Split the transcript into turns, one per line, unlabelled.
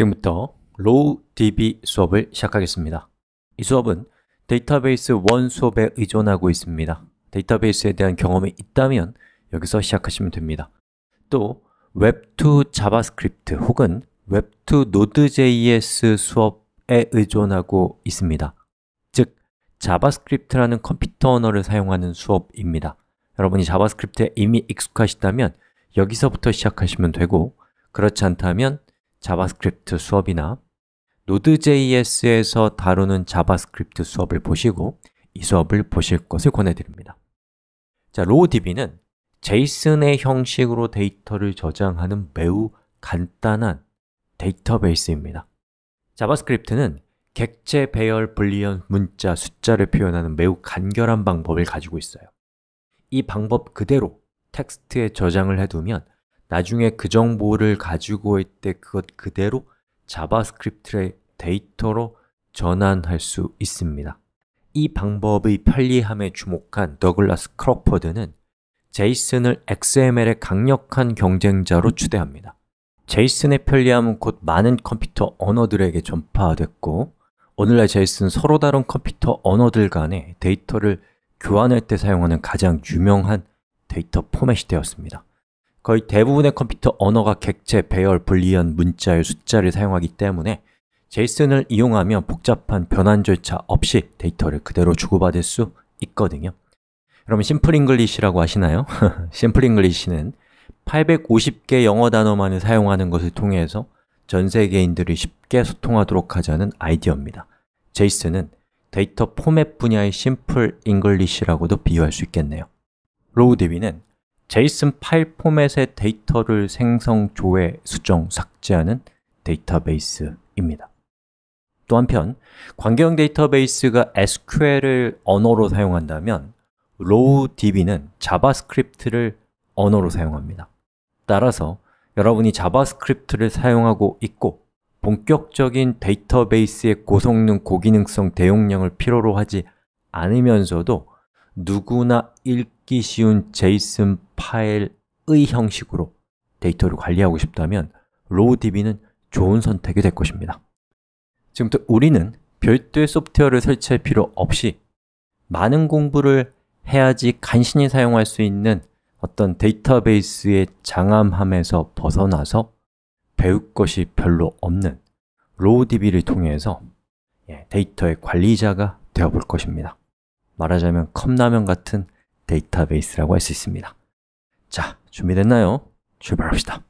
지금부터 로우 DB 수업을 시작하겠습니다. 이 수업은 데이터베이스 원 수업에 의존하고 있습니다. 데이터베이스에 대한 경험이 있다면 여기서 시작하시면 됩니다. 또 웹2 자바스크립트 혹은 웹2 노드.js 수업에 의존하고 있습니다. 즉, 자바스크립트라는 컴퓨터 언어를 사용하는 수업입니다. 여러분이 자바스크립트에 이미 익숙하시다면 여기서부터 시작하시면 되고 그렇지 않다면 자바스크립트 수업이나 Node.js에서 다루는 자바스크립트 수업을 보시고 이 수업을 보실 것을 권해드립니다. 자, 로우DB는 s o n 의 형식으로 데이터를 저장하는 매우 간단한 데이터베이스입니다. 자바스크립트는 객체, 배열, 불리언, 문자, 숫자를 표현하는 매우 간결한 방법을 가지고 있어요. 이 방법 그대로 텍스트에 저장을 해두면 나중에 그 정보를 가지고 있때 그것 그대로 자바스크립트의 데이터로 전환할 수 있습니다. 이 방법의 편리함에 주목한 더글라스 크로퍼드는 제이슨을 XML의 강력한 경쟁자로 추대합니다. 제이슨의 편리함은 곧 많은 컴퓨터 언어들에게 전파됐고 오늘날 제이슨은 서로 다른 컴퓨터 언어들 간에 데이터를 교환할 때 사용하는 가장 유명한 데이터 포맷이 되었습니다. 거의 대부분의 컴퓨터 언어가 객체, 배열, 불리언, 문자의 숫자를 사용하기 때문에 제이슨을 이용하면 복잡한 변환 절차 없이 데이터를 그대로 주고받을 수 있거든요 여러분 심플 잉글리시라고 아시나요? 심플 잉글리시는 850개 영어 단어만을 사용하는 것을 통해서 전 세계인들이 쉽게 소통하도록 하자는 아이디어입니다 제이슨은 데이터 포맷 분야의 심플 잉글리시라고도 비유할 수 있겠네요 로우DB는 제이슨 파일 포맷의 데이터를 생성, 조회, 수정, 삭제하는 데이터베이스입니다. 또 한편, 관계형 데이터베이스가 SQL을 언어로 사용한다면 로우DB는 자바스크립트를 언어로 사용합니다. 따라서 여러분이 자바스크립트를 사용하고 있고 본격적인 데이터베이스의 고성능, 고기능성 대용량을 필요로 하지 않으면서도 누구나 읽 찾기 쉬운 JSON 파일의 형식으로 데이터를 관리하고 싶다면 로우DB는 좋은 선택이 될 것입니다 지금부터 우리는 별도의 소프트웨어를 설치할 필요 없이 많은 공부를 해야지 간신히 사용할 수 있는 어떤 데이터베이스의 장암함에서 벗어나서 배울 것이 별로 없는 로우DB를 통해서 예, 데이터의 관리자가 되어볼 것입니다 말하자면 컵라면 같은 데이터베이스라고 할 수 있습니다. 자, 준비됐나요? 출발합시다.